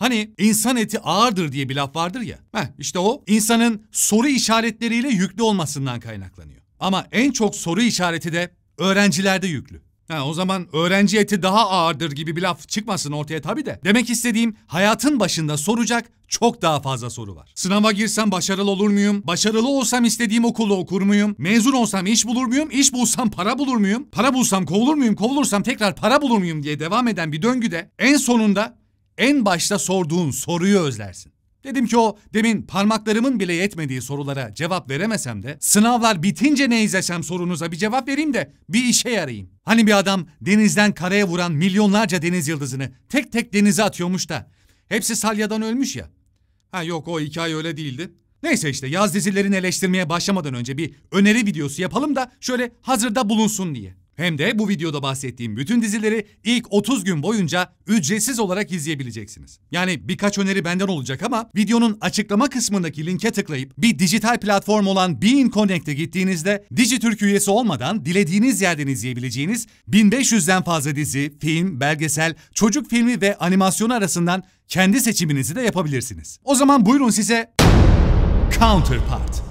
Hani insan eti ağırdır diye bir laf vardır ya. Heh, işte o insanın soru işaretleriyle yüklü olmasından kaynaklanıyor. Ama en çok soru işareti de öğrencilerde yüklü. Ha, o zaman öğrenci eti daha ağırdır gibi bir laf çıkmasın ortaya tabii de. Demek istediğim hayatın başında soracak çok daha fazla soru var. Sınava girsem başarılı olur muyum? Başarılı olsam istediğim okulda okur muyum? Mezun olsam iş bulur muyum? İş bulsam para bulur muyum? Para bulsam kovulur muyum? Kovulursam tekrar para bulur muyum diye devam eden bir döngüde en sonunda en başta sorduğun soruyu özlersin. Dedim ki o demin parmaklarımın bile yetmediği sorulara cevap veremesem de sınavlar bitince ne izlesem sorunuza bir cevap vereyim de bir işe yarayayım. Hani bir adam denizden karaya vuran milyonlarca deniz yıldızını tek tek denize atıyormuş da hepsi salyadan ölmüş ya. Ha yok o hikaye öyle değildi. Neyse işte yaz dizilerini eleştirmeye başlamadan önce bir öneri videosu yapalım da şöyle hazırda bulunsun diye. Hem de bu videoda bahsettiğim bütün dizileri ilk 30 gün boyunca ücretsiz olarak izleyebileceksiniz. Yani birkaç öneri benden olacak ama videonun açıklama kısmındaki linke tıklayıp bir dijital platform olan Bean Connect'e gittiğinizde Dijitürk üyesi olmadan dilediğiniz yerden izleyebileceğiniz 1500'den fazla dizi, film, belgesel, çocuk filmi ve animasyon arasından kendi seçiminizi de yapabilirsiniz. O zaman buyurun size Counterpart.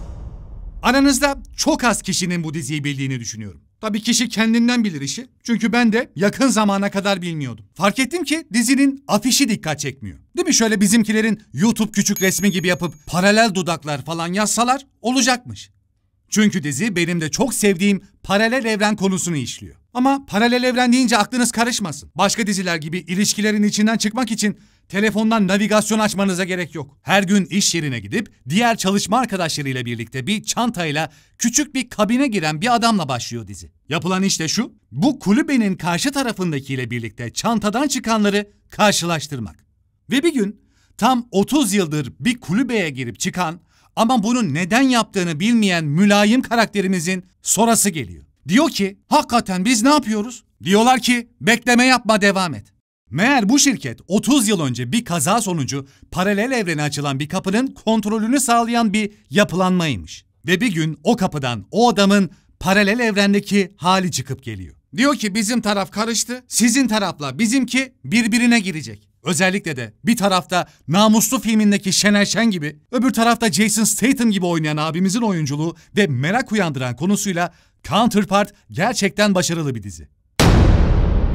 Aranızda çok az kişinin bu diziyi bildiğini düşünüyorum. Tabii kişi kendinden bilir işi. Çünkü ben de yakın zamana kadar bilmiyordum. Fark ettim ki dizinin afişi dikkat çekmiyor. Değil mi şöyle bizimkilerin YouTube küçük resmi gibi yapıp paralel dudaklar falan yazsalar olacakmış. Çünkü dizi benim de çok sevdiğim paralel evren konusunu işliyor. Ama paralel evren deyince aklınız karışmasın. Başka diziler gibi ilişkilerin içinden çıkmak için Telefondan navigasyon açmanıza gerek yok. Her gün iş yerine gidip diğer çalışma arkadaşlarıyla birlikte bir çantayla küçük bir kabine giren bir adamla başlıyor dizi. Yapılan iş de şu. Bu kulübenin karşı tarafındakiyle birlikte çantadan çıkanları karşılaştırmak. Ve bir gün tam 30 yıldır bir kulübeye girip çıkan ama bunu neden yaptığını bilmeyen mülayim karakterimizin sorası geliyor. Diyor ki hakikaten biz ne yapıyoruz? Diyorlar ki bekleme yapma devam et. Meğer bu şirket 30 yıl önce bir kaza sonucu paralel evrene açılan bir kapının kontrolünü sağlayan bir yapılanmaymış. Ve bir gün o kapıdan o adamın paralel evrendeki hali çıkıp geliyor. Diyor ki bizim taraf karıştı, sizin tarafla bizimki birbirine girecek. Özellikle de bir tarafta Namuslu filmindeki Şener Şen gibi, öbür tarafta Jason Statham gibi oynayan abimizin oyunculuğu ve merak uyandıran konusuyla Counterpart gerçekten başarılı bir dizi.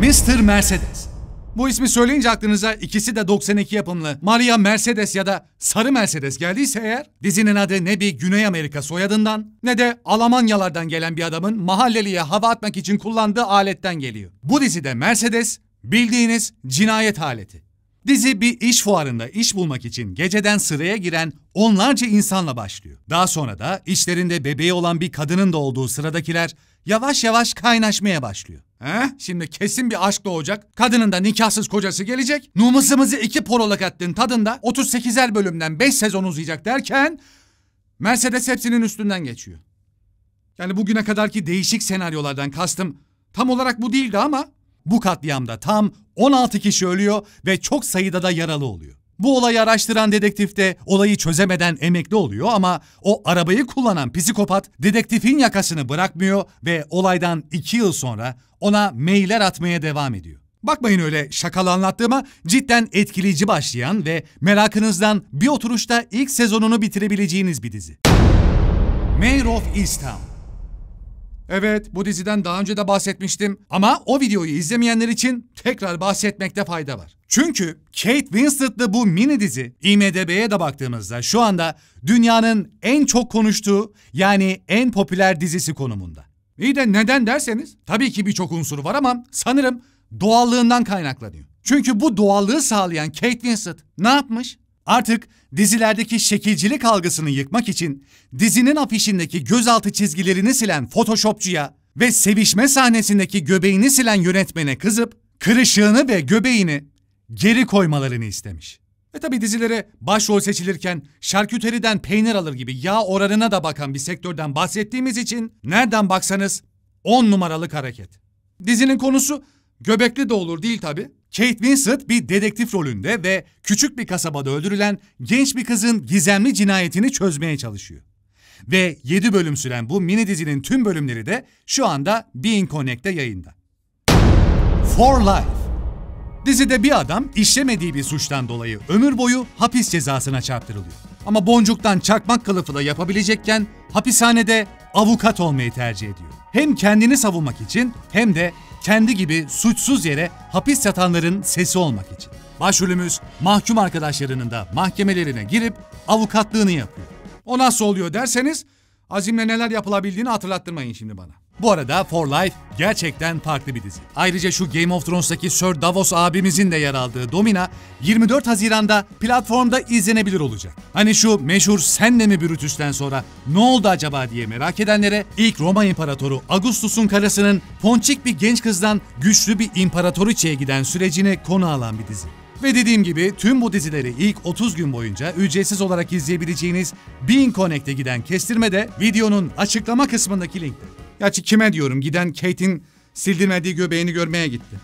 Mr. Mercedes bu ismi söyleyince aklınıza ikisi de 92 yapımlı Maria Mercedes ya da Sarı Mercedes geldiyse eğer dizinin adı ne bir Güney Amerika soyadından ne de Almanyalardan gelen bir adamın mahalleliye hava atmak için kullandığı aletten geliyor. Bu dizide Mercedes bildiğiniz cinayet aleti. Dizi bir iş fuarında iş bulmak için geceden sıraya giren onlarca insanla başlıyor. Daha sonra da işlerinde bebeği olan bir kadının da olduğu sıradakiler yavaş yavaş kaynaşmaya başlıyor. He? Şimdi kesin bir aşk doğacak. Kadının da nikahsız kocası gelecek. Numızımızı iki porolak attın tadında 38'er bölümden 5 sezon uzayacak derken Mercedes hepsinin üstünden geçiyor. Yani bugüne kadarki değişik senaryolardan kastım tam olarak bu değildi ama bu katliamda tam 16 kişi ölüyor ve çok sayıda da yaralı oluyor. Bu olayı araştıran dedektif de olayı çözemeden emekli oluyor ama o arabayı kullanan psikopat dedektifin yakasını bırakmıyor ve olaydan iki yıl sonra ona mailler atmaya devam ediyor. Bakmayın öyle şakalı anlattığıma cidden etkileyici başlayan ve merakınızdan bir oturuşta ilk sezonunu bitirebileceğiniz bir dizi. Mayor of Easttown Evet, bu diziden daha önce de bahsetmiştim ama o videoyu izlemeyenler için tekrar bahsetmekte fayda var. Çünkü Kate Winslet'lı bu mini dizi IMDb'ye de baktığımızda şu anda dünyanın en çok konuştuğu yani en popüler dizisi konumunda. İyi de neden derseniz tabii ki birçok unsuru var ama sanırım doğallığından kaynaklanıyor. Çünkü bu doğallığı sağlayan Kate Winslet ne yapmış? Artık dizilerdeki şekilcilik algısını yıkmak için dizinin afişindeki gözaltı çizgilerini silen photoshopçuya ve sevişme sahnesindeki göbeğini silen yönetmene kızıp kırışığını ve göbeğini geri koymalarını istemiş. Ve tabi dizilere başrol seçilirken şarküteriden peynir alır gibi yağ oranına da bakan bir sektörden bahsettiğimiz için nereden baksanız 10 numaralık hareket. Dizinin konusu göbekli de olur değil tabi. Kate Winslet bir dedektif rolünde ve küçük bir kasabada öldürülen genç bir kızın gizemli cinayetini çözmeye çalışıyor. Ve 7 bölüm süren bu mini dizinin tüm bölümleri de şu anda Being Connect'te yayında. For Life Dizide bir adam işlemediği bir suçtan dolayı ömür boyu hapis cezasına çarptırılıyor. Ama boncuktan çakmak kılıfı da yapabilecekken hapishanede avukat olmayı tercih ediyor. Hem kendini savunmak için hem de kendi gibi suçsuz yere hapis yatanların sesi olmak için. Başrolümüz mahkum arkadaşlarının da mahkemelerine girip avukatlığını yapıyor. O nasıl oluyor derseniz azimle neler yapılabildiğini hatırlattırmayın şimdi bana. Bu arada For Life gerçekten farklı bir dizi. Ayrıca şu Game of Thrones'taki Sir Davos abimizin de yer aldığı Domina 24 Haziran'da platformda izlenebilir olacak. Hani şu meşhur Senle mi Brutus'ten sonra ne oldu acaba diye merak edenlere ilk Roma İmparatoru Augustus'un karısının ponçik bir genç kızdan güçlü bir imparatoriçeye giden sürecini konu alan bir dizi. Ve dediğim gibi tüm bu dizileri ilk 30 gün boyunca ücretsiz olarak izleyebileceğiniz Bean Connect'e giden kestirme de videonun açıklama kısmındaki linkte. Gerçi kime diyorum giden Kate'in sildirmediği göbeğini görmeye gitti.